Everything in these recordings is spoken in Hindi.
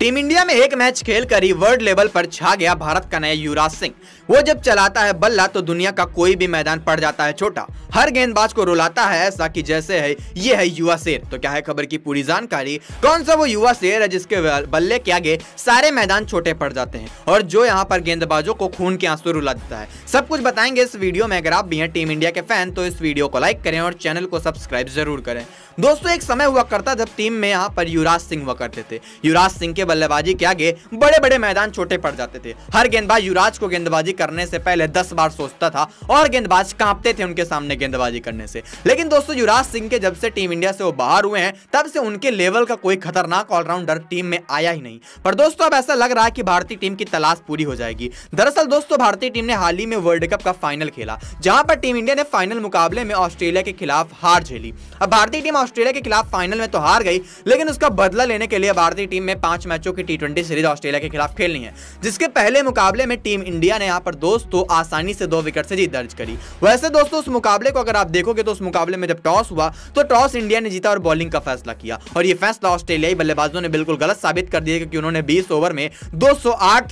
टीम इंडिया में एक मैच खेलकर ही वर्ल्ड लेवल पर छा गया भारत का नया युवराज सिंह वो जब चलाता है बल्ला तो दुनिया का कोई भी मैदान पड़ जाता है छोटा हर गेंदबाज को रुलाता है ऐसा कि जैसे है ये है युवा शेर तो क्या है खबर की पूरी जानकारी कौन सा वो युवा शेर है जिसके बल्ले के आगे सारे मैदान छोटे पड़ जाते हैं और जो यहाँ पर गेंदबाजों को खून के आंसू रुला देता है सब कुछ बताएंगे इस वीडियो में अगर आप भी हैं टीम इंडिया के फैन तो इस वीडियो को लाइक करें और चैनल को सब्सक्राइब जरूर करें दोस्तों एक समय हुआ करता जब टीम में यहाँ पर युवराज सिंह हुआ करते थे युवराज सिंह के बल्लेबाजी के आगे बड़े बड़े मैदान छोटे पड़ जाते थे हर गेंदबाज युवराज को गेंदबाजी करने से पहले दस बार सोचता था और गेंदबाज कांपते थे उनके सामने गेंदबाजी करने से लेकिन दोस्तों युवराज सिंह के जब से टीम इंडिया से वो बाहर हुए हैं तब से उनके लेवल का कोई खतरनाक ऑलराउंडर टीम में आया ही नहीं पर दोस्तों अब ऐसा लग रहा है कि भारतीय टीम की तलाश पूरी हो जाएगी दरअसल दोस्तों भारतीय टीम ने हाल ही में वर्ल्ड कप का फाइनल खेला जहां पर टीम इंडिया ने फाइनल मुकाबले में ऑस्ट्रेलिया के खिलाफ हार झेली अब भारतीय टीम ऑस्ट्रेलिया के खिलाफ फाइनल में तो हार गई लेकिन उसका बदला लेने के लिए भारतीय टीम में पांच मैच मैचों की टी सीरीज ऑस्ट्रेलिया के खिलाफ खेलनी है जिसके पहले मुकाबले में टीम इंडिया ने यहाँ पर दोस्तों आसानी से दो विकेट से जीत दर्ज करी वैसे दोस्तों उस मुकाबले को अगर आप देखोगे तो उस मुकाबले में जब टॉस हुआ तो टॉस इंडिया ने जीता और बॉलिंग का फैसला किया और ये फैसला ऑस्ट्रेलियाई बल्लेबाजों ने बिल्कुल गलत साबित कर दिया क्योंकि उन्होंने बीस ओवर में दो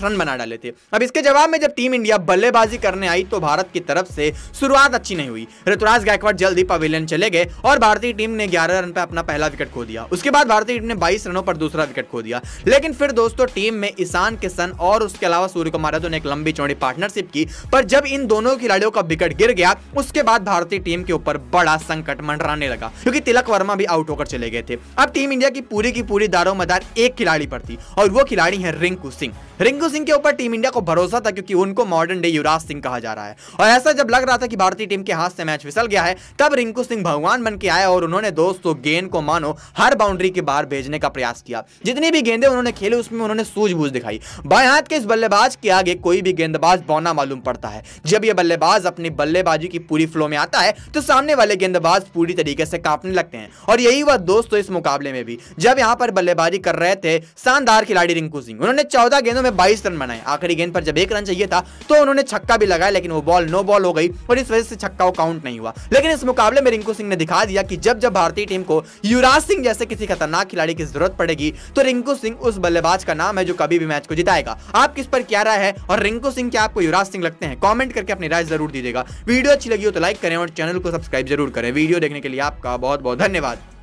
रन बना डाले थे अब इसके जवाब में जब टीम इंडिया बल्लेबाजी करने आई तो भारत की तरफ से शुरुआत अच्छी नहीं हुई ऋतुराज गायकवाड़ जल्दी पवेलियन चले गए और भारतीय टीम ने ग्यारह रन पर अपना पहला विकेट खो दिया उसके बाद भारतीय टीम ने बाईस रनों पर दूसरा विकेट खो दिया लेकिन फिर दोस्तों टीम में ईशान किशन और उसके अलावा सूर्य कुमार यादव ने एक लंबी चौड़ी पार्टनरशिप की पर जब इन दोनों खिलाड़ियों का विकेट गिर गया उसके बाद भारतीय टीम के ऊपर बड़ा संकट मंडराने लगा क्योंकि तिलक वर्मा भी आउट होकर चले गए थे अब टीम इंडिया की पूरी की पूरी दारो मदार एक खिलाड़ी पर थी और वो खिलाड़ी है रिंकू सिंह रिंकू सिंह के ऊपर टीम इंडिया को भरोसा था क्योंकि उनको मॉडर्न डे युवराज सिंह कहा जा रहा है और ऐसा जब लग रहा था कि भारतीय टीम के हाथ से मैच फिसल गया है तब रिंकू सिंह भगवान बन के आए और उन्होंने दोस्तों गेंद को मानो हर बाउंड्री के बाहर भेजने का प्रयास किया जितनी भी गेंदे उन्होंने खेले उसमें उन्होंने सूझबूझ दिखाई बाएं हाथ के इस बल्लेबाज के आगे कोई भी गेंदबाज बौना मालूम पड़ता है जब यह बल्लेबाज अपनी बल्लेबाजी की पूरी फ्लो में आता है तो सामने वाले गेंदबाज पूरी तरीके से कांपने लगते हैं और यही हुआ दोस्तों इस मुकाबले में भी जब यहां पर बल्लेबाजी कर रहे थे शानदार खिलाड़ी रिंकू सिंह उन्होंने चौदह गेंदों में बाईस रन बनाए आखिरी गेंद पर जब एक रन चाहिए था तो उन्होंने छक्का भी लगाया लेकिन वो बॉल नो बॉल हो गई और इस वजह से छक्का काउंट नहीं हुआ लेकिन इस मुकाबले में रिंकू सिंह ने दिखा दिया कि जब जब भारतीय टीम को युवराज सिंह जैसे किसी खतरनाक खिलाड़ी की जरूरत पड़ेगी तो रिंकू सिंह उस बल्लेबाज का नाम है जो कभी भी मैच को जिताएगा आप किस पर क्या राय है और रिंकू सिंह क्या आपको युवराज सिंह लगते हैं कॉमेंट करके अपनी राय जरूर दीजिएगा वीडियो अच्छी लगी हो तो लाइक करें और चैनल को सब्सक्राइब जरूर करें वीडियो देखने के लिए आपका बहुत बहुत धन्यवाद